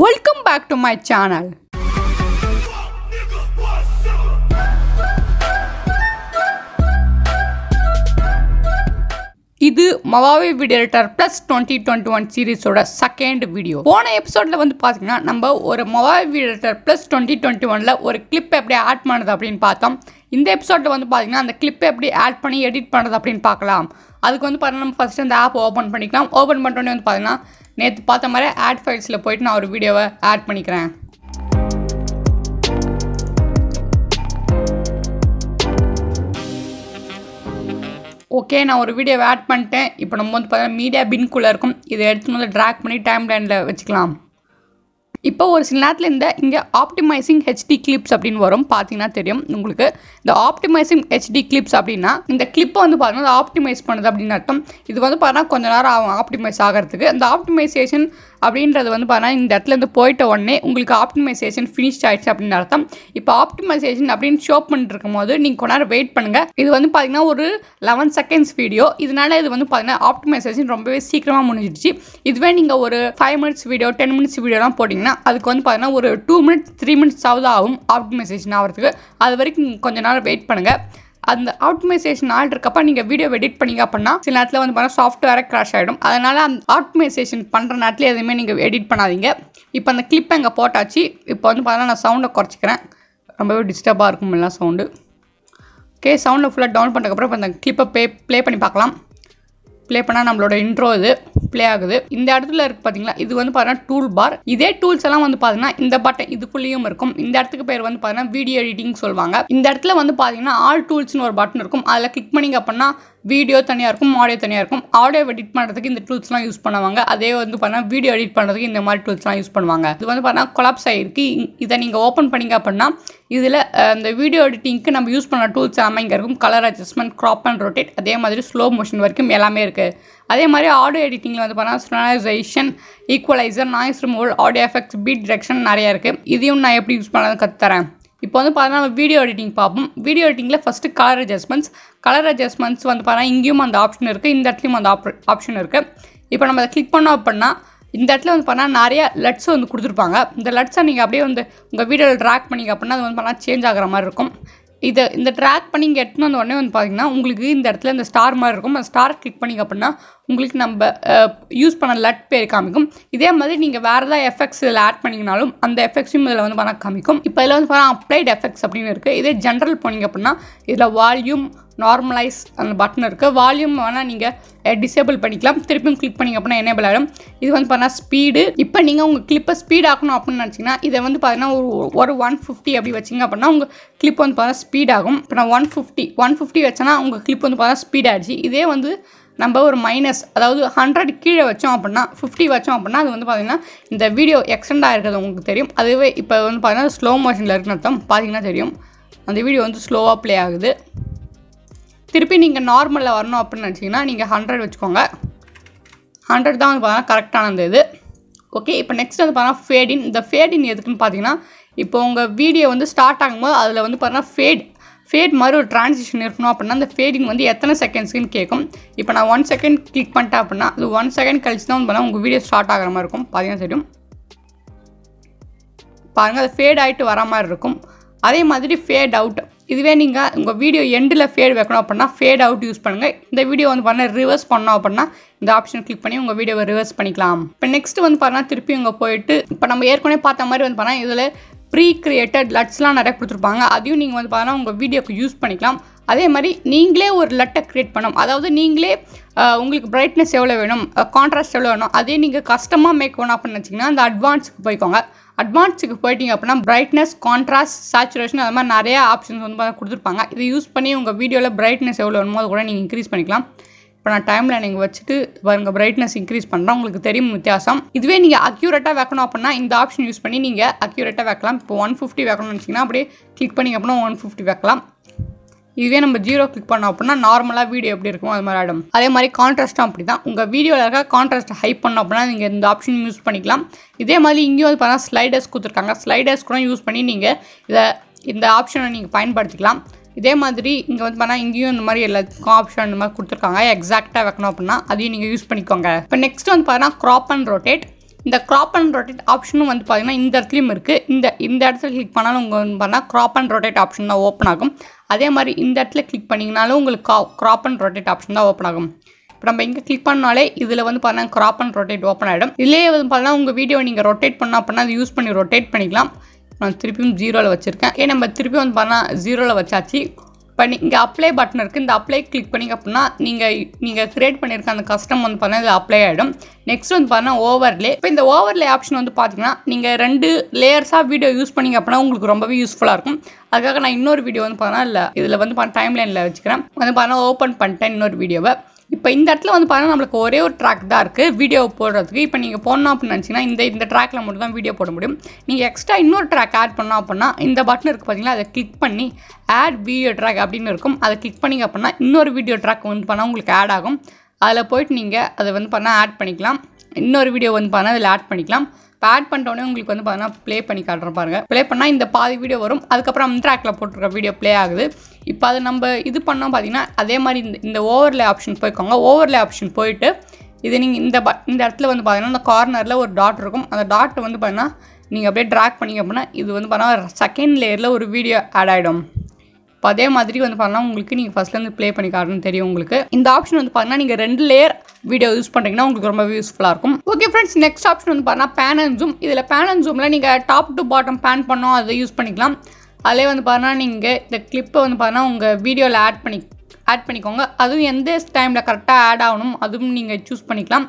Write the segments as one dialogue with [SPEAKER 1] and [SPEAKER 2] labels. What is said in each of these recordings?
[SPEAKER 1] welcome back to my channel இது Movavi video editor plus twenty twenty one சீரிஸோட second video போன எபிசோடில் வந்து பார்த்தீங்கன்னா நம்ம ஒரு Movavi video editor plus twenty twenty ஒனில் ஒரு கிளிப் எப்படி ஆட் பண்ணுது அப்படின்னு பார்த்தோம் இந்த எபிசோடில் வந்து பார்த்தீங்கன்னா அந்த கிளிப்பை எப்படி ஆட் பண்ணி எடிட் பண்ணுறது அப்படின்னு பார்க்கலாம் அதுக்கு வந்து பார்த்தீங்கன்னா நம்ம ஃபஸ்ட்டு அந்த ஆப் ஓப்பன் பண்ணிக்கலாம் ஓப்பன் பண்ணுறோன்னே வந்து பார்த்தீங்கன்னா நேற்று பார்த்த மாதிரி ஆட் ஃபைல்ஸில் போயிட்டு நான் ஒரு வீடியோவை ஆட் பண்ணிக்கிறேன் ஓகே நான் ஒரு வீடியோவை ஆட் பண்ணிட்டேன் இப்போ நம்ம வந்து பார்த்தீங்கன்னா மீடியா பின்குள்ளே இருக்கும் இதை எடுத்து வந்து ட்ராக் பண்ணி டைம் லைனில் வச்சுக்கலாம் இப்போ ஒரு சில நேரத்தில் இந்த இங்கே ஆப்டிமைசிங் ஹெச்டி கிளிப்ஸ் அப்படின்னு வரும் பார்த்தீங்கன்னா தெரியும் உங்களுக்கு இந்த ஆப்டிமைசிங் ஹெச்டி கிளிப்ஸ் அப்படின்னா இந்த கிளிப்பை வந்து பார்த்தீங்கன்னா ஆப்டிமைஸ் பண்ணுது அப்படின்னு அர்த்தம் இது வந்து பார்த்தீங்கன்னா கொஞ்சம் நேரம் ஆகும் ஆப்டிமைஸ் ஆகிறதுக்கு இந்த ஆப்டிமைசேஷன் அப்படின்றது வந்து பார்த்தீங்கன்னா இந்த இடத்துல இருந்து போயிட்ட உடனே உங்களுக்கு ஆப்டிமைசேஷன் ஃபினிஷ் ஆயிடுச்சு அப்படின்னு அர்த்தம் இப்போ ஆப்டிமைசேஷன் அப்படின்னு ஷோ பண்ணிருக்கும் போது நீங்கள் கொஞ்ச நேரம் வெயிட் பண்ணுங்க இது வந்து பார்த்தீங்கன்னா ஒரு லெவன் செகண்ட்ஸ் வீடியோ இதனால இது வந்து பார்த்தீங்கன்னா ஆப்டிமைசேஷன் ரொம்பவே சீக்கிரமாக முடிஞ்சிடுச்சு இதுவே நீங்கள் ஒரு five minutes video ten minutes வீடியோலாம் போட்டிங்கன்னா அதுக்கு வந்து பார்த்தீங்கன்னா ஒரு டூ மினிட்ஸ் த்ரீ மினிட்ஸ் ஆகுது ஆகும் ஆப்டிமைசேஷன் ஆகிறதுக்கு அது வரைக்கும் கொஞ்ச நேரம் வெயிட் பண்ணுங்கள் அந்த ஆப்டிமைசேஷன் ஆல் இருக்கப்ப நீங்கள் வீடியோ எடிட் பண்ணீங்க அப்படின்னா சில நேரத்தில் வந்து பார்த்தீங்கன்னா சாஃப்ட்வேரை கிராஷ் ஆகிடும் அதனால் அந்த ஆப்டிமைசேஷன் பண்ணுற நேரத்தில் எதுவுமே நீங்கள் எடிட் பண்ணாதீங்க இப்போ அந்த கிளிப் அங்கே போட்டாச்சு இப்போ வந்து பார்த்தீங்கன்னா நான் சவுண்டை குறைச்சிக்கிறேன் ரொம்பவே டிஸ்டர்பாக இருக்கும் எல்லாம் சவுண்டு ஓகே சவுண்டை ஃபுல்லாக டவுன் பண்ணதுக்கப்புறம் இப்போ அந்த கிளிப்பை பே ப்ளே பண்ணி பார்க்கலாம் ப்ளே பண்ணால் நம்மளோட இன்ட்ரோ இது பிளே ஆகுது இந்த இடத்துல இருக்கு பார்த்தீங்களா இது வந்து பாத்தீங்கன்னா டூல் பார் இதே டூல்ஸ் எல்லாம் வந்து பார்த்தீங்கன்னா இந்த பட்டன் இதுக்குள்ளேயும் இருக்கும் இந்த இடத்துக்கு பேர் வந்து பாத்தீங்கன்னா வீடியோ எடிட்டிங் சொல்லுவாங்க இந்த இடத்துல வந்து பார்த்தீங்கன்னா ஆல் டூல்ஸ்னு ஒரு பட்டன் இருக்கும் அதில் கிளிக் பண்ணிங்க அப்படின்னா வீடியோ தனியாக இருக்கும் ஆடியோ தனியாக இருக்கும் ஆடியோ எடிட் பண்ணுறதுக்கு இந்த டூல்ஸ்லாம் யூஸ் பண்ணுவாங்க அதே வந்து பார்த்தா வீடியோ எடிட் பண்ணுறதுக்கு இந்த மாதிரி டூல்ஸ்லாம் யூஸ் பண்ணுவாங்க இது வந்து பார்த்தா கொலாப்ஸ் ஆகிருக்கு இதை நீங்கள் ஓப்பன் பண்ணிங்க அப்படின்னா இதில் இந்த வீடியோ எடிட்டிங்க்கு நம்ம யூஸ் பண்ண டூல்ஸ் எல்லாமே இங்கே இருக்கும் colour adjustment crop and rotate அதே மாதிரி ஸ்லோ மோஷன் வரைக்கும் எல்லாமே இருக்குது அதே மாதிரி ஆடியோ எடிட்டிங்கில் வந்து பார்த்தா sonorization equalizer noise removal audio effects beat detection நிறையா இருக்குது இதையும் நான் எப்படி யூஸ் பண்ணலாம் கற்றுத்தரேன் இப்போ வந்து பார்த்தா நம்ம வீடியோ எடிட்டிங் பார்ப்போம் வீடியோ எடிட்டிங்கில் first colour adjustments colour adjustments வந்து பார்த்தா இங்கேயும் அந்த ஆப்ஷன் இருக்குது இந்த இடத்துலையும் அந்த ஆப் ஆப்ஷன் இருக்குது இப்போ நம்ம அதை கிளிக் பண்ணோம் அப்படின்னா இந்த இடத்துல வந்து பார்த்தா நிறையா லட்ஸ் வந்து கொடுத்துருப்பாங்க இந்த லட்ஸை நீங்கள் அப்படியே வந்து உங்கள் வீடியோவில் ட்ராக் பண்ணிங்க அப்படின்னா அது வந்து பார்த்தா சேஞ்ச் ஆகிற மாதிரி இருக்கும் இதை இந்த ட்ராக் பண்ணி இங்கே எடுத்துன்னு வந்த உடனே வந்து பார்த்திங்கன்னா உங்களுக்கு இந்த இடத்துல இந்த ஸ்டார் மாதிரி இருக்கும் அந்த ஸ்டார் கிளிக் பண்ணிங்க அப்படின்னா உங்களுக்கு நம்ம யூஸ் பண்ண லட் பேர் காமிக்கும் இதே மாதிரி நீங்கள் வேறு ஏதாவது எஃபெக்ட்ஸ் இதில் ஆட் பண்ணிங்கனாலும் அந்த எஃபெக்ட்ஸும் இதில் வந்து பார்த்தா காமிக்கும் இப்போ இதில் வந்து பார்த்தா அப்ளைட் எஃபெக்ட்ஸ் அப்படின்னு இருக்குது இதே ஜென்ரல் போனீங்க அப்படின்னா இதில் வால்யூம் நார்மலைஸ் அந்த பட்டன் இருக்குது வால்யூம் வேணால் நீங்கள் டிசேபிள் பண்ணிக்கலாம் திருப்பியும் கிளிக் பண்ணிங்க அப்படின்னா எனேபிள் ஆகிடும் இது வந்து பார்த்தா ஸ்பீடு இப்போ நீங்கள் உங்கள் கிளிப்பை ஸ்பீட் ஆகணும் அப்படின்னு நினச்சிங்கன்னா இதை வந்து பார்த்தீங்கன்னா ஒரு ஒரு ஒன் ஃபிஃப்டி அப்படி வச்சிங்க அப்படின்னா உங்கள் கிளிப் வந்து பார்த்தா ஸ்பீட் ஆகும் இப்போ நான் ஒன் ஃபிஃப்டி ஒன் ஃபிஃப்டி வச்சேன்னா உங்கள் கிளிப் வந்து பார்த்தா ஸ்பீட் ஆகிடுச்சு இதே வந்து நம்ம ஒரு மைனஸ் அதாவது ஹண்ட்ரட் கீழே வச்சோம் அப்படின்னா ஃபிஃப்டி வச்சோம் அப்படின்னா அது வந்து பார்த்திங்கன்னா இந்த வீடியோ எக்ஸ்டெண்ட் ஆகிருக்கிறது உங்களுக்கு தெரியும் அதுவே இப்போ வந்து பார்த்திங்கன்னா ஸ்லோ மோஷனில் இருக்குன்னு அர்த்தம் பார்த்திங்கன்னா தெரியும் அந்த வீடியோ வந்து ஸ்லோவாக ப்ளே ஆகுது திருப்பி நீங்கள் நார்மலில் வரணும் அப்படின்னு நினச்சிங்கன்னா நீங்கள் ஹண்ட்ரட் வச்சுக்கோங்க ஹண்ட்ரட் தான் வந்து பார்த்தீங்கன்னா கரெக்டானது இது ஓகே இப்போ நெக்ஸ்ட் வந்து பார்த்தீங்கன்னா ஃபேடின் இந்த ஃபேடின் எதுக்குன்னு பார்த்தீங்கன்னா இப்போ உங்கள் வீடியோ வந்து ஸ்டார்ட் ஆகும்போது அதில் வந்து பார்த்தீங்கன்னா ஃபேட் ஃபேட் மாதிரி ஒரு ட்ரான்ஸிஷன் இருக்கணும் அப்படின்னா அந்த ஃபேடிங் வந்து எத்தனை செகண்ட்ஸ்க்குன்னு கேட்கும் இப்போ நான் ஒன் செகண்ட் கிளிக் பண்ணிட்டேன் அப்படின்னா அது ஒன் செகண்ட் கழிச்சு தான் வந்து உங்கள் வீடியோ ஸ்டார்ட் ஆகிற மாதிரி இருக்கும் பார்த்தீங்கன்னா தெரியும் பாருங்கள் அது ஃபேட் ஆகிட்டு வர மாதிரி இருக்கும் அதே மாதிரி ஃபேட் அவுட் இதுவே நீங்கள் உங்கள் வீடியோ எண்டில் ஃபேட் வைக்கணும் அப்படின்னா ஃபேட் அவுட் யூஸ் பண்ணுங்கள் இந்த வீடியோ வந்து பாருங்கள் ரிவர்ஸ் பண்ணோம் அப்படின்னா இந்த ஆப்ஷன் கிளிக் பண்ணி உங்கள் வீடியோவை ரிவர்ஸ் பண்ணிக்கலாம் இப்போ நெக்ஸ்ட் வந்து பாருங்கள் திருப்பி இங்கே போயிட்டு இப்போ நம்ம ஏற்கனவே பார்த்த மாதிரி வந்து பாருங்கள் இதில் ப்ரீ கிரியேட்டட் லட்ஸ்லாம் நிறைய கொடுத்துருப்பாங்க அதையும் நீங்கள் வந்து பார்த்தா உங்கள் வீடியோக்கு யூஸ் பண்ணிக்கலாம் அதே மாதிரி நீங்களே ஒரு லட்டை க்ரியேட் பண்ணணும் அதாவது நீங்களே உங்களுக்கு பிரைட்னஸ் எவ்வளோ வேணும் கான்ட்ராஸ்ட் எவ்வளோ வேணும் அதே நீங்கள் கஷ்டமாக மேக் பண்ணணும் அப்படின்னு வச்சிங்கன்னா அந்த அட்வான்ஸுக்கு போய்க்கோங்க அட்வான்ஸுக்கு போயிட்டீங்க அப்படின்னா பிரைட்னஸ் கான்ட்ராஸ்ட் சேச்சுரேஷன் அது மாதிரி நிறையா ஆப்ஷன்ஸ் வந்து பார்த்து கொடுத்துருப்பாங்க இதை யூஸ் பண்ணி உங்கள் வீடியோவில் பிரைட்னஸ் எவ்வளோ வேணுமோ அது கூட நீங்கள் இன்க்ரீஸ் பண்ணிக்கலாம் இப்போ நான் டைமில் நீங்கள் வச்சுட்டு உங்கள் பிரைட்னஸ் இன்க்ரீஸ் பண்ணுறேன் உங்களுக்கு தெரியும் வித்தியாசம் இதுவே நீங்கள் அக்யூரேட்டாக வைக்கணும் அப்படின்னா இந்த ஆப்ஷன் யூஸ் பண்ணி நீங்கள் அக்யூரேட்டாக வைக்கலாம் இப்போ ஒன் ஃபிஃப்டி வைக்கணும்னு வச்சிங்கன்னா அப்படியே கிளிக் பண்ணி அப்படின்னா ஒன் ஃபிஃப்டி வைக்கலாம் இதே நம்ம ஜீரோ கிளிக் பண்ணோம் அப்படின்னா நார்மலாக வீடியோ எப்படி இருக்கும் அது மாதிரி ஆகிடும் அதே மாதிரி கான்ட்ராஸ்ட்டும் அப்படி தான் உங்கள் வீடியோவில் இருக்க கான்ட்ராஸ்ட் ஹை பண்ணோம் அப்படின்னா நீங்கள் இந்த ஆப்ஷன் யூஸ் பண்ணிக்கலாம் இதே மாதிரி இங்கேயும் வந்து பார்த்தா ஸ்லைடர்ஸ் கொடுத்துருக்காங்க ஸ்லைடர்ஸ் கூட யூஸ் பண்ணி நீங்கள் இதை இந்த ஆப்ஷனை நீங்கள் பயன்படுத்திக்கலாம் இதே மாதிரி இங்கே வந்து பார்த்தா இங்கேயும் இந்த மாதிரி எல்லாத்துக்கும் ஆப்ஷன் இந்த மாதிரி கொடுத்துருக்காங்க எக்ஸாக்டாக வைக்கணும் அப்படின்னா அதையும் நீங்கள் யூஸ் பண்ணிக்கோங்க இப்போ நெக்ஸ்ட் வந்து பார்த்தீங்கன்னா க்ராப் அண்ட் ரொட்டேட் இந்த க்ராப் அண்ட் ரொட்டேட் ஆப்ஷனும் வந்து பார்த்திங்கன்னா இந்த இடத்துலையும் இருக்குது இந்த இந்த இடத்துல கிளிக் பண்ணாலும் உங்கள் பண்ணால் க்ராப் அண்ட் ரொட்டேட் ஆப்ஷன் தான் ஓப்பன் ஆகும் அதே மாதிரி இந்த இடத்துல கிளிக் பண்ணிங்கனாலும் உங்களுக்கு கா க்ராப் அண்ட் ரொட்டேட் ஆப்ஷன் தான் ஓப்பன் ஆகும் இப்போ நம்ம இங்கே கிளிக் பண்ணாலே இதில் வந்து பார்த்தீங்கன்னா க்ராப் அண்ட் ரொட்டேட் ஓப்பன் ஆகிடும் இல்லையே வந்து பார்த்தீங்கன்னா உங்கள் வீடியோ நீங்கள் ரொட்டேட் பண்ணால் அப்படின்னா அதை யூஸ் பண்ணி ரொட்டேட் பண்ணிக்கலாம் நான் திருப்பியும் ஜீரோவில் வச்சுருக்கேன் ஏன் நம்ம திருப்பியும் வந்து பார்த்தீங்கன்னா ஜீரோவில் வச்சாச்சு பண்ணி இங்கே அப்ளை பட்டன் இருக்குது இந்த அப்ளை கிளிக் பண்ணிங்க அப்படின்னா நீங்கள் நீங்கள் க்ரியேட் பண்ணியிருக்க அந்த கஸ்டம் வந்து பார்த்தீங்கன்னா இதில் அப்ளை ஆகிடும் நெக்ஸ்ட் வந்து பார்த்தீங்கன்னா ஓவர்லே இப்போ இந்த ஓவர்லே ஆப்ஷன் வந்து பார்த்திங்கன்னா நீங்கள் ரெண்டு லேயர்ஸாக வீடியோ யூஸ் பண்ணிங்க அப்படின்னா உங்களுக்கு ரொம்பவே யூஸ்ஃபுல்லாக இருக்கும் அதுக்காக நான் இன்னொரு வீடியோ வந்து பார்த்தீங்கன்னா இல்லை இதில் வந்து டைம் லைனில் வச்சுக்கிறேன் வந்து பார்த்தீங்கன்னா ஓப்பன் பண்ணிட்டேன் இன்னொரு வீடியோவை இப்போ இந்த இடத்துல வந்து பார்த்தீங்கன்னா நம்மளுக்கு ஒரே ஒரு ட்ராக் தான் இருக்குது வீடியோ போடுறதுக்கு இப்போ நீங்கள் போடணும் அப்படின்னு நினச்சிங்கன்னா இந்த இந்த ட்ராக்கில் மட்டும் தான் வீடியோ போட முடியும் நீங்கள் எக்ஸ்ட்ரா இன்னொரு ட்ராக் ஆட் பண்ணோம் அப்படின்னா இந்த பட்டன் இருக்குது பார்த்தீங்களா அதை கிளிக் பண்ணி ஆட் வீடியோ ட்ராக் அப்படின்னு இருக்கும் அதை கிளிக் பண்ணிங்க அப்படின்னா இன்னொரு வீடியோ ட்ராக் வந்து பண்ணால் உங்களுக்கு ஆட் ஆகும் அதில் போயிட்டு நீங்கள் அதை வந்து பண்ணால் ஆட் பண்ணிக்கலாம் இன்னொரு வீடியோ வந்து பண்ணால் அதில் ஆட் பண்ணிக்கலாம் பேட் ஆட் உங்களுக்கு வந்து பார்த்தீங்கன்னா ப்ளே பண்ணி காட்டுறேன் பாருங்கள் ப்ளே பண்ணால் இந்த பாதி வீடியோ வரும் அதுக்கப்புறம் அந்த ட்ராக்ல போட்டிருக்க வீடியோ ப்ளே ஆகுது இப்போ அது நம்ம இது பண்ணோம் பார்த்தீங்கன்னா அதே மாதிரி இந்த இந்த ஓவர்லே ஆப்ஷன் போய்க்கோங்க ஓவர்லே ஆப்ஷன் போயிட்டு இது நீங்கள் இந்த ப இந்த இடத்துல வந்து பார்த்தீங்கன்னா அந்த கார்னரில் ஒரு டாட் இருக்கும் அந்த டாட் வந்து பார்த்தீங்கன்னா நீங்கள் அப்படியே ட்ராக் பண்ணிங்க அப்படின்னா இது வந்து பார்த்தீங்கன்னா செகண்ட் லேயரில் ஒரு வீடியோ ஆட் ஆகிடும் இப்போ அதே மாதிரி வந்து பார்த்தீங்கன்னா உங்களுக்கு நீங்கள் ஃபஸ்ட்லேருந்து ப்ளே பண்ணி காட்டணும் தெரியும் உங்களுக்கு இந்த ஆப்ஷன் வந்து பார்த்தீங்கன்னா நீங்கள் ரெண்டு லேயர் வீடியோ யூஸ் பண்ணுறீங்கன்னா உங்களுக்கு ரொம்ப யூஸ்ஃபுல்லாக இருக்கும் ஓகே ஃப்ரெண்ட்ஸ் நெக்ஸ்ட் ஆப்ஷன் வந்து பார்த்தீங்கன்னா பேன் அண்ட் ஜூம் இதில் பேன் அண்ட் ஜூமில் நீங்கள் டாப் டு பாட்டம் பேன் பண்ணோம் அதை யூஸ் பண்ணிக்கலாம் அதே வந்து பார்த்தீங்கன்னா நீங்கள் இந்த கிளிப்பை வந்து பார்த்தீங்கன்னா உங்கள் வீடியோவில் ஆட் பண்ணி ஆட் பண்ணிக்கோங்க அதுவும் எந்த டைமில் கரெக்டாக ஆட் ஆகணும் அதுவும் நீங்கள் சூஸ் பண்ணிக்கலாம்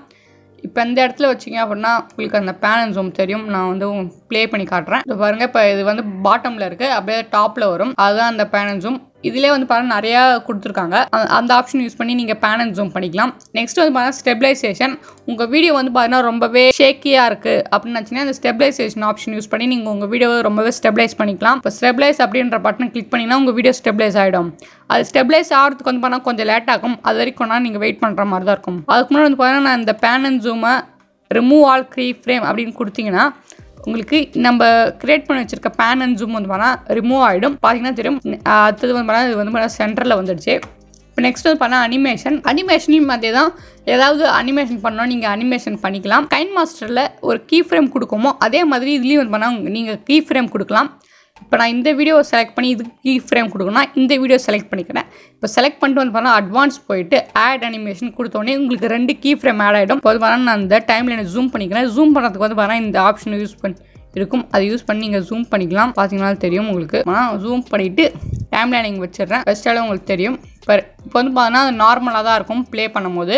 [SPEAKER 1] இப்போ இந்த இடத்துல வச்சிங்க அப்படின்னா உங்களுக்கு அந்த பேன் ஜூம் தெரியும் நான் வந்து ப்ளே பண்ணி காட்டுறேன் இப்போ பாருங்கள் இப்போ இது வந்து பாட்டமில் இருக்குது அப்படியே டாப்பில் வரும் அதுதான் அந்த பேன் ஜூம் இதிலே வந்து பாருங்கள் நிறையா கொடுத்துருக்காங்க அந்த ஆப்ஷன் யூஸ் பண்ணி நீங்கள் பேன் அண்ட் ஜூம் பண்ணிக்கலாம் நெக்ஸ்ட் வந்து பார்த்தீங்கன்னா ஸ்டெபிலைசேஷன் உங்கள் வீடியோ வந்து பார்த்தீங்கன்னா ரொம்பவே ஷேக்கியாக இருக்குது அப்படின்னு நினச்சிங்கன்னா அந்த ஸ்டெபிலைசேஷன் ஆப்ஷன் யூஸ் பண்ணி நீங்கள் உங்கள் வீடியோவை ரொம்பவே ஸ்டெபிலைஸ் பண்ணிக்கலாம் இப்போ ஸ்டெபிலைஸ் அப்படின்ற பட்டன் கிளிக் பண்ணினா உங்கள் வீடியோ ஸ்டெபிலைஸ் ஆகிடும் அது ஸ்டெபிலைஸ் ஆகிறதுக்கு வந்து பார்த்தீங்கன்னா கொஞ்சம் லேட் ஆகும் அது வரைக்கும்னா நீங்கள் வெயிட் பண்ணுற மாதிரி தான் இருக்கும் அதுக்கு முன்னாடி வந்து பார்த்தீங்கன்னா நான் இந்த பேன் அண்ட் ஜூமை ரிமூவ் ஆல் க்ரீ ஃப்ரேம் அப்படின்னு கொடுத்தீங்கன்னா உங்களுக்கு நம்ம கிரியேட் பண்ணி வச்சிருக்க பேன் அண்ட் ஜூம் வந்து பண்ணால் ரிமூவ் ஆகிடும் பார்த்தீங்கன்னா தெரியும் அடுத்தது வந்து பண்ணால் இது வந்து பார்த்தா சென்டரில் வந்துடுச்சு இப்போ நெக்ஸ்ட் வந்து பண்ணால் அனிமேஷன் அனிமேஷனையும் அதே தான் ஏதாவது அனிமேஷன் பண்ணோம் நீங்கள் அனிமேஷன் பண்ணிக்கலாம் கைன் மாஸ்டரில் ஒரு கீ ஃப்ரேம் கொடுக்குமோ அதே மாதிரி இதுலேயும் வந்து பண்ணால் நீங்கள் கீ ஃப்ரேம் கொடுக்கலாம் இப்போ நான் இந்த வீடியோ செலக்ட் பண்ணி இதுக்கு கீ ஃப்ரேம் கொடுக்கணும்னா இந்த வீடியோ செலக்ட் பண்ணிக்கிறேன் இப்போ செலக்ட் பண்ணிட்டு வந்து பார்த்தா அட்வான்ஸ் போயிட்டு ஆட் அனிமேஷன் கொடுத்தோடனே உங்களுக்கு ரெண்டு கீ ஃப்ரேம் ஆட் ஆகிடும் இப்போ நான் அந்த டைமில் எனக்கு ஜூம் பண்ணிக்கிறேன் ஜூம் பண்ணுறதுக்கு வந்து பார்த்தா இந்த ஆப்ஷன் யூஸ் பண்ணி இருக்கும் அதை யூஸ் பண்ணி நீங்கள் ஜூம் பண்ணிக்கலாம் பார்த்தீங்கன்னா தெரியும் உங்களுக்கு ஆனால் ஜூம் பண்ணிவிட்டு டைம் லைனிங் வச்சிடறேன் ஃபஸ்ட்டாலும் உங்களுக்கு தெரியும் இப்போ இப்போ வந்து பார்த்தீங்கன்னா அது நார்மலாக தான் இருக்கும் ப்ளே பண்ணும்போது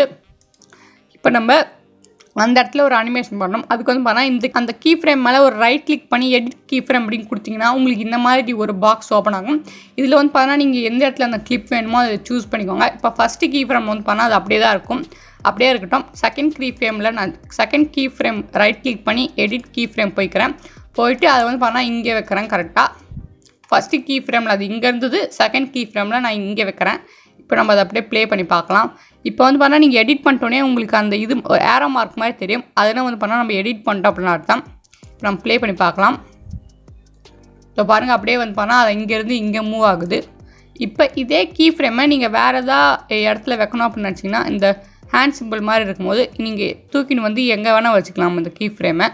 [SPEAKER 1] இப்போ நம்ம அந்த இடத்துல ஒரு அனிமேஷன் பண்ணணும் அதுக்கு வந்து பார்த்தா இந்த அந்த கீ ஃப்ரேம் மேலே ஒரு ரைட் கிளிக் பண்ணி எடிட் கீ ஃப்ரேம் அப்படின்னு கொடுத்தீங்கன்னா உங்களுக்கு இந்த மாதிரி ஒரு பாக்ஸ் ஓப்பன் ஆகும் இதில் வந்து பார்த்தா நீங்கள் எந்த இடத்துல அந்த கிளிப் வேணுமோ அதை சூஸ் பண்ணிக்கோங்க இப்போ ஃபஸ்ட்டு கீ ஃப்ரேம் வந்து பார்த்தா அது அப்படியே தான் இருக்கும் அப்படியே இருக்கட்டும் செகண்ட் கீ ஃப்ரேமில் நான் second key frame right click பண்ணி எடிட் கீ ஃப்ரேம் போய்க்கிறேன் போயிட்டு அதை வந்து பார்த்தா இங்கே வைக்கிறேன் கரெக்டாக ஃபஸ்ட்டு கீ ஃப்ரேமில் அது இங்கே இருந்தது செகண்ட் கீ ஃப்ரேமில் நான் இங்கே வைக்கிறேன் இப்போ நம்ம அதை அப்படியே ப்ளே பண்ணி பார்க்கலாம் இப்போ வந்து பார்த்தா நீங்கள் எடிட் பண்ணிட்டோன்னே உங்களுக்கு அந்த இது ஏரோ மார்க் மாதிரி தெரியும் அதெல்லாம் வந்து பண்ணால் நம்ம எடிட் பண்ணிட்டோம் அப்படின்னு அர்த்தம் இப்போ நம்ம ப்ளே பண்ணி பார்க்கலாம் இப்போ பாருங்கள் அப்படியே வந்து பண்ணால் அது இங்கேருந்து இங்கே மூவ் ஆகுது இப்போ இதே கீ ஃப்ரேமை நீங்கள் வேறு எதாவது இடத்துல வைக்கணும் அப்படின்னு நினச்சிங்கன்னா இந்த ஹேண்ட் சிம்பிள் மாதிரி இருக்கும்போது நீங்கள் தூக்கின்னு வந்து எங்கே வேணால் வச்சுக்கலாம் அந்த கீ ஃப்ரேமை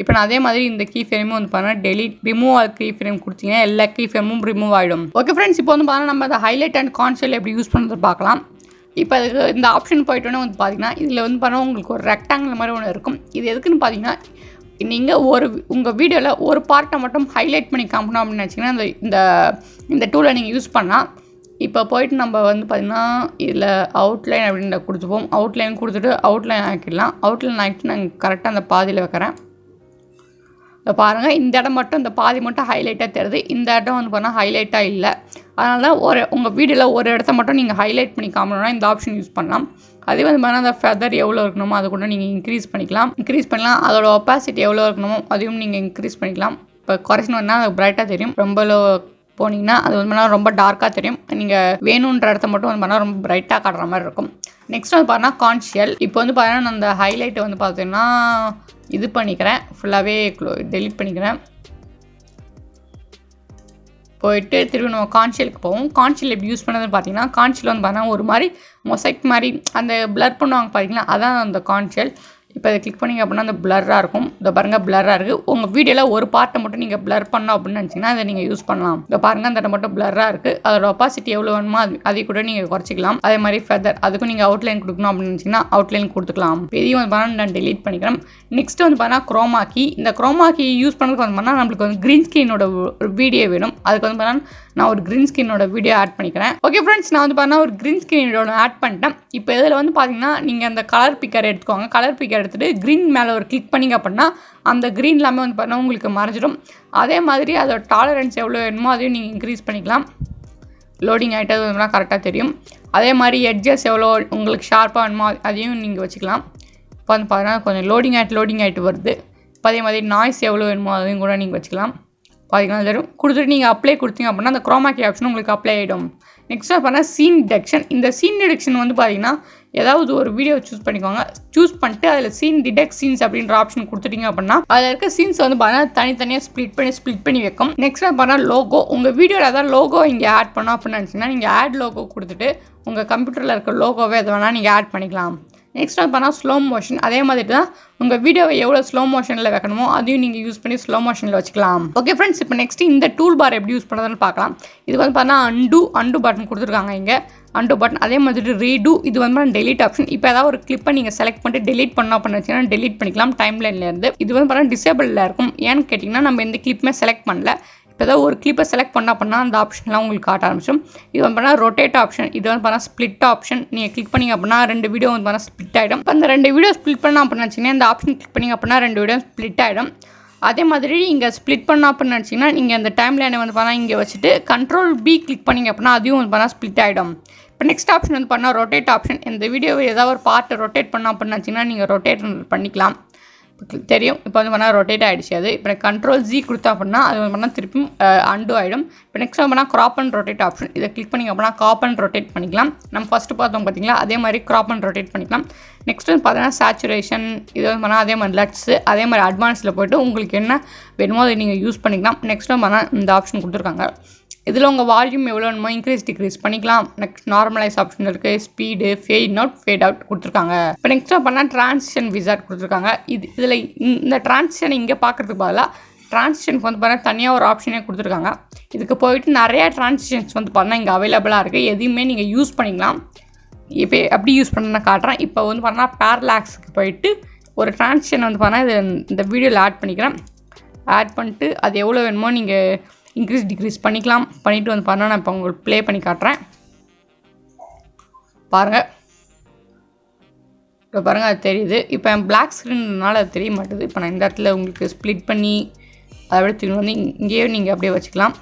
[SPEAKER 1] இப்போ நான் அதே மாதிரி இந்த கீ ஃப்ரேமும் வந்து பார்த்தீங்கன்னா delete remove all key frame கொடுத்தீங்கன்னா எல்லா கீ ஃப்ரேமும் ரிமூவ் ஆகிடும் ஓகே ஃப்ரெண்ட்ஸ் இப்போ வந்து பார்த்தீங்கன்னா நம்ம அந்த ஹைலைட் அண்ட் கான்செல் எப்படி யூஸ் பண்ணுறது பார்க்கலாம் இப்போ அதுக்கு இந்த ஆப்ஷன் போயிட்டோன்னே வந்து பார்த்தீங்கன்னா இதில் வந்து பார்த்தீங்கன்னா உங்களுக்கு ஒரு ரெக்டாங்கிள் மாதிரி ஒன்று இருக்கும் இது எதுக்குன்னு பார்த்தீங்கன்னா நீங்கள் ஒரு உங்கள் வீடியோவில் ஒரு பார்ட்டை மட்டும் ஹைலைட் பண்ணி காமணும் அப்படின்னு நினச்சிங்கன்னா அந்த இந்த இந்த டூலை நீங்கள் யூஸ் பண்ணால் இப்போ போயிட்டு நம்ம வந்து பார்த்திங்கன்னா இதில் அவுட்லைன் அப்படின்ற கொடுத்துப்போம் அவுட்லைன் கொடுத்துட்டு அவுட்லைன் ஆக்கிடலாம் அவுட்லைன் ஆக்கிட்டு நாங்கள் கரெக்டாக அந்த பாதியில் வைக்கிறேன் இப்போ பாருங்கள் இந்த இடம் மட்டும் இந்த பாதி மட்டும் ஹைலைட்டாக தெரியுது இந்த இடம் வந்து பார்த்தா ஹைலைட்டாக இல்லை அதனால தான் ஒரு உங்கள் வீடியோவில் ஒரு இடத்த மட்டும் நீங்கள் ஹைலைட் பண்ணி காமினா இந்த ஆப்ஷன் யூஸ் பண்ணலாம் அதே வந்து பார்த்தீங்கன்னா அந்த ஃபெதர் எவ்வளோ இருக்கணுமோ அதை கூட நீங்கள் இன்க்ரீஸ் பண்ணிக்கலாம் இன்க்ரீஸ் பண்ணலாம் அதோட ஒப்பாசிட்டி எவ்வளோ இருக்கணுமோ அதையும் நீங்கள் இன்க்ரீஸ் பண்ணிக்கலாம் இப்போ குறைச்சினோன்னா அது பிரைட்டாக தெரியும் ரொம்ப லோ போனீங்கன்னா அது வந்து பண்ணால் ரொம்ப டார்க்காக தெரியும் நீங்கள் வேணுன்ற இடத்த மட்டும் வந்து பண்ணால் ரொம்ப பிரைட்டாக காட்டுற மாதிரி இருக்கும் நெக்ஸ்ட் வந்து பார்த்தீங்கன்னா கான்ஷியல் இப்போ வந்து பார்த்தீங்கன்னா அந்த ஹைலைட்டை வந்து பார்த்தீங்கன்னா இது பண்ணிக்கிறேன் ஃபுல்லாகவே க்ளோ டெலிட் பண்ணிக்கிறேன் போயிட்டு திரும்பி நம்ம கான்ஷியலுக்கு போவோம் கான்ஷியல் எப்படி யூஸ் பண்ணதுன்னு பார்த்தீங்கன்னா கான்ஷியல் வந்து பார்த்தீங்கன்னா ஒரு மாதிரி மொசைக் மாதிரி அந்த பிளர் பண்ணுவாங்க பார்த்தீங்கன்னா அதான் அந்த கான்ஷியல் இப்போ இதை கிளிக் பண்ணிங்க அப்படின்னா அந்த பிளராக இருக்கும் இதை பாருங்கள் பிளராக இருக்குது உங்கள் வீடியோவில் ஒரு பார்ட்டை மட்டும் நீங்கள் பிளர் பண்ணோம் அப்படின்னு நினச்சிங்கன்னா அதை நீங்கள் யூஸ் பண்ணலாம் இதை பாருங்கள் அந்த மட்டும் பிளராக இருக்குது அதோட ஒப்பாசிட்டி எவ்வளோ வேணுமோ அது அதை கூட நீங்கள் குறைச்சிக்கலாம் அதே மாதிரி ஃபெதர் அதுக்கும் நீங்கள் அவுட்லைன் கொடுக்கணும் அப்படின்னு நினச்சிங்கன்னா அவுட்லைன் கொடுத்துக்கலாம் இதையும் வந்து பார்த்தா நான் டெலீட் பண்ணிக்கிறேன் நெக்ஸ்ட் வந்து பார்த்தா குரோமாக்கி இந்த குரோமாக்கி யூஸ் பண்ணுறதுக்கு வந்து பார்த்தா நம்மளுக்கு வந்து க்ரீன் ஸ்கிரீனோட ஒரு வீடியோ வேணும் அதுக்கு வந்து பார்த்தா நான் ஒரு க்ரீன் ஸ்கிரீனோட வீடியோ ஆட் பண்ணிக்கிறேன் ஓகே ஃப்ரெண்ட்ஸ் நான் வந்து பார்த்தா ஒரு க்ரீன் ஸ்கிரீனோட ஆட் பண்ணிட்டேன் இப்போ இதில் வந்து பார்த்தீங்கன்னா நீங்கள் அந்த கலர் பிக்கர் எடுத்துக்கோங்க கலர் பிக்கர் எடுத்துகிட்டு க்ரீன் மேலே ஒரு கிளிக் பண்ணிங்க அப்படின்னா அந்த க்ரீன் எல்லாமே வந்து பார்த்தீங்கன்னா உங்களுக்கு மறைஞ்சிடும் அதே மாதிரி அதோட டாலரன்ஸ் எவ்வளோ வேணுமோ அதையும் நீங்கள் இன்க்ரீஸ் பண்ணிக்கலாம் லோடிங் ஆகிட்டது அதெல்லாம் கரெக்டாக தெரியும் அதே மாதிரி எட்ஜஸ் எவ்வளோ உங்களுக்கு ஷார்ப்பாக வேணுமோ அதையும் நீங்கள் வச்சுக்கலாம் இப்போ வந்து பார்த்தீங்கன்னா கொஞ்சம் லோடிங் ஆகிட்டு லோடிங் ஆகிட்டு வருது இப்போ அதே மாதிரி நாய்ஸ் எவ்வளோ வேணுமோ அதையும் கூட நீங்கள் வச்சுக்கலாம் பாதிக்கலாம் தரும் கொடுத்துட்டு நீங்கள் அப்ளை கொடுத்தீங்க அப்படின்னா அந்த குரோமாக்கி ஆப்ஷன் உங்களுக்கு அப்ளை ஆகிடும் நெக்ஸ்ட் பார்த்தீங்கன்னா சீன் டிடெக்ஷன் இந்த சீன் டிடெக்ஷன் வந்து பார்த்தீங்கன்னா ஏதாவது ஒரு வீடியோ சூஸ் பண்ணிக்கோங்க சூஸ் பண்ணிட்டு அதில் சீன் டிடெக்ட் சீன்ஸ் அப்படின்ற ஆப்ஷன் கொடுத்துட்டீங்க அப்படின்னா அதில் இருக்க சீன்ஸ் வந்து பார்த்தீங்கன்னா தனித்தனியாக ஸ்ப்ளிட் பண்ணி ஸ்ப்ளிட் பண்ணி வைக்கும் நெக்ஸ்ட் பார்த்தீங்கன்னா லோகோ உங்கள் வீடியோவில் ஏதாவது லோகோ இங்கே ஆட் பண்ணோம் அப்படின்னு நினச்சிங்கன்னா நீங்கள் ஆட் லோகோ கொடுத்துட்டு உங்கள் கம்ப்யூட்டரில் இருக்க லோகோவே எது வேணால் நீங்கள் ஆட் பண்ணிக்கலாம் நெக்ஸ்ட் வந்து பண்ணால் ஸ்லோ மோஷன் அதே மாதிரி தான் உங்கள் வீடியோவை எவ்வளோ ஸ்லோ மோஷனில் வைக்கணுமோ அதையும் நீங்கள் யூஸ் பண்ணி ஸ்லோ மோஷனில் வச்சுக்கலாம் ஓகே ஃப்ரெண்ட்ஸ் இப்போ நெக்ஸ்ட் இந்த டூல் பார் எப்படி யூஸ் பண்ணுறதுன்னு பார்க்கலாம் இது வந்து பார்த்தா அண்டு அண்டு பட்டன் கொடுத்துருக்காங்க இங்கே அண்டு பட்டன் அதே மாதிரி ரீடு இது வந்து டெலிட் ஆப்ஷன் இப்போ ஏதாவது ஒரு கிளிப்பை நீங்கள் செலக்ட் பண்ணிட்டு டெலிட் பண்ணால் பண்ணிச்சுன்னா டெலிட் பண்ணிக்கலாம் டைம் லைன்லேருந்து இது வந்து பார்த்தா டிசேபிளில் இருக்கும் ஏன்னு கேட்டிங்கன்னா நம்ம எந்த கிளிப்புமே செலக்ட் பண்ணல இப்போ ஏதாவது ஒரு கிளிப்பை செலக்ட் பண்ணால் பண்ணால் அந்த ஆப்ஷன்லாம் உங்களுக்கு காட்ட ஆரம்பிச்சிடும் இது வந்து பண்ணால் ரொட்டேட் ஆப்ஷன் இது வந்து பண்ணால் ஸ்ப்ளிட் ஆப்ஷன் நீங்கள் கிளிக் பண்ணிங்க அப்படின்னா ரெண்டு வீடியோ வந்து பண்ணால் ஸ்பிளிட் ஆகிடும் இப்போ அந்த ரெண்டு வீடியோ ஸ்பிளிட் பண்ணால் அப்படின்னு வச்சிங்கன்னா இந்த ஆப்ஷன் கிளிக் பண்ணிங்க அப்படின்னா ரெண்டு வீடியோ ஸ்பிளிட் ஆகிடும் அதே மாதிரி இங்கே ஸ்ப்ளிட் பண்ண அப்படின்னு நினச்சிங்கன்னா நீங்கள் அந்த டைமில் என்ன வந்து பண்ணால் இங்கே வச்சுட்டு கண்ட்ரோல் பி கிளிக் பண்ணிங்க அப்படின்னா அதுவும் வந்து பண்ணால் ஸ்பிளிட் ஆகிடும் இப்போ நெக்ஸ்ட் ஆப்ஷன் வந்து பண்ணால் ரொட்டேட் ஆப்ஷன் இந்த வீடியோவை ஏதாவது ஒரு பார்ட்டு ரொட்டேட் பண்ணால் அப்படின்னு நினச்சிங்கன்னா நீங்கள் ரொட்டேட் பண்ணிக்கலாம் தெரியும் இப்போ வந்து பண்ணால் ரொட்டேட் ஆகிடுச்சு அது இப்போ எனக்கு கண்ட்ரோல் ஜி கொடுத்தா அப்படின்னா அது பண்ணால் திருப்பியும் அண்டு ஆகிடும் இப்போ நெக்ஸ்ட் பண்ணால் க்ராப் அண்ட் ரொட்டேட் ஆப்ஷன் இதை கிளிக் பண்ணிங்க அப்படின்னா க்ராப் அண்ட் ரொட்டேட் பண்ணிக்கலாம் நம்ம ஃபஸ்ட்டு பார்த்தோம் பார்த்தீங்களா அதே மாதிரி க்ராப் அண்ட் ரொட்டேட் பண்ணிக்கலாம் நெக்ஸ்ட் வந்து பார்த்தீங்கன்னா சேச்சுரேஷன் இது வந்து பண்ணால் அதே மாதிரி லட்ஸு அதே மாதிரி அட்வான்ஸில் போய்ட்டு உங்களுக்கு என்ன வேணுமோ அதை நீங்கள் யூஸ் பண்ணிக்கலாம் நெக்ஸ்ட் வந்து பண்ணால் இந்த ஆப்ஷன் கொடுத்துருக்காங்க இதில் உங்கள் வால்யூம் எவ்வளோ வேணுமோ இன்க்ரீஸ் டிக்ரீஸ் பண்ணிக்கலாம் நெக்ஸ்ட் நார்மலைஸ் ஆப்ஷன் இருக்குது ஸ்பீடு ஃபேட் நவுட் ஃபேட் அவுட் கொடுத்துருக்காங்க இப்போ நெக்ஸ்ட்டாக பண்ணால் ட்ரான்ஸ்ஷன் விசார்ட் கொடுத்துருக்காங்க இது இதில் இந்த ட்ரான்ஸ்ஷன் இங்கே பார்க்குறதுக்கு பதிலாக டிரான்சிஷனுக்கு வந்து பார்த்தீங்கன்னா தனியாக ஒரு ஆப்ஷனே கொடுத்துருக்காங்க இதுக்கு போயிட்டு நிறையா டிரான்சிஷன்ஸ் வந்து பார்த்தீங்கன்னா இங்கே அவைலபிளாக இருக்குது எதையுமே நீங்கள் யூஸ் பண்ணிக்கலாம் இப்போ எப்படி யூஸ் பண்ண நான் காட்டுறேன் இப்போ வந்து பார்த்தா பேரலாக்ஸுக்கு போயிட்டு ஒரு டிரான்சிஷன் வந்து பார்த்தா இது இந்த வீடியோவில் ஆட் பண்ணிக்கிறேன் ஆட் பண்ணிட்டு அது எவ்வளோ வேணுமோ நீங்கள் இன்க்ரீஸ் டிக்ரீஸ் பண்ணிக்கலாம் பண்ணிவிட்டு வந்து பாருங்கள் நான் இப்போ உங்களுக்கு ப்ளே பண்ணி காட்டுறேன் பாருங்கள் இப்போ பாருங்கள் அது தெரியுது இப்போ என் பிளாக் ஸ்க்ரீன்னால அது தெரிய மாட்டுது இப்போ நான் இந்த இடத்துல உங்களுக்கு ஸ்ப்ளிட் பண்ணி அதை விட திரும்ப வந்து இங்கேயே நீங்கள் அப்படியே வச்சுக்கலாம்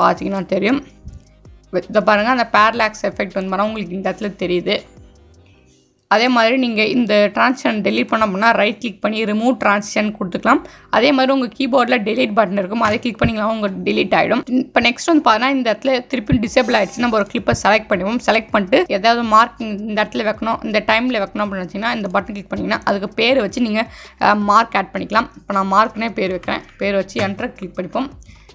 [SPEAKER 1] பார்த்தீங்கன்னா தெரியும் இதை பாருங்கள் அந்த பேர்லாக்ஸ் எஃபெக்ட் வந்து பாருங்கள் உங்களுக்கு இந்த இடத்துல தெரியுது அதே மாதிரி நீங்கள் இந்த ட்ரான்ஸ்ஷன் டெலிட் பண்ண அப்படின்னா ரைட் கிளிக் பண்ணி ரிமூவ் டிரான்சிஷன் கொடுத்துக்கலாம் அதே மாதிரி உங்கள் கீபோர்டில் டெலிட் பட்டன் இருக்கும் அதை கிளிக் பண்ணிக்கலாம் உங்கள் டெலிட் ஆகிடும் இப்போ நெக்ஸ்ட் வந்து பார்த்தீங்கன்னா இந்த இடத்துல திருப்பி டிசேபிள் ஆகிடுச்சு நம்ம ஒரு கிளிப்பை செலக்ட் பண்ணுவோம் செலக்ட் பண்ணிட்டு ஏதாவது மார்க் இந்த இடத்துல வைக்கணும் இந்த டைமில் வைக்கணும் அப்படின்னு வச்சிங்கன்னா இந்த பட்டன் கிளிக் பண்ணிங்கன்னா அதுக்கு பேர் வச்சு நீங்கள் மார்க் ஆட் பண்ணிக்கலாம் இப்போ நான் மார்க்னே பேர் வைக்கிறேன் பேர் வச்சு என்ட்ரை கிளிக் பண்ணிப்போம்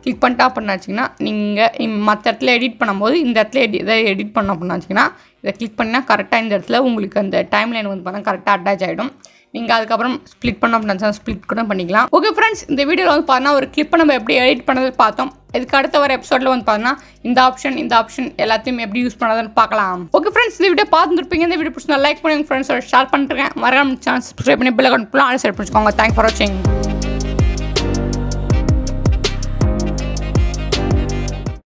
[SPEAKER 1] கிளிக் பண்ணிட்டா பண்ணாச்சிங்கன்னா நீங்கள் மற்ற இடத்துல எடிட் பண்ணும்போது இந்த இடத்துல எடி இதை எடிட் பண்ண பண்ணாச்சிங்கன்னா இதை கிளிக் பண்ணால் கரெக்டாக இந்த இடத்துல உங்களுக்கு அந்த டைம் லைன் வந்து பார்த்தா கரெக்டாக அட்டாச் ஆகிடும் நீங்கள் அதுக்கப்புறம் ஸ்ப்ளிட் பண்ண அப்படின்னா ஸ்ப்ளிட் கூட பண்ணிக்கலாம் ஓகே ஃப்ரெண்ட்ஸ் இந்த வீடியோவில் வந்து பார்த்தா ஒரு கிளிப்பை நம்ம எப்படி எடிட் பண்ணது பார்த்தோம் இதுக்கு அடுத்த ஒரு எபிசோடில் வந்து பார்த்தீங்கன்னா இந்த ஆப்ஷன் இந்த ஆப்ஷன் எல்லாத்தையும் எப்படி யூஸ் பண்ணதுன்னு பார்க்கலாம் ஓகே ஃப்ரெண்ட்ஸ் இந்த வீடியோ பார்த்துருப்பீங்க இந்த வீடியோ பிடிச்சி லைக் பண்ணி உங்கள் ஃப்ரெண்ட்ஸோட ஷேர் பண்ணுறேன் மறக்காம சேனல் சப்ஸ்கிரைப் பண்ணி பில் அக்கௌண்ட் ஃபுல்லாக ஆன் தேங்க்ஸ் ஃபார் வாட்சிங்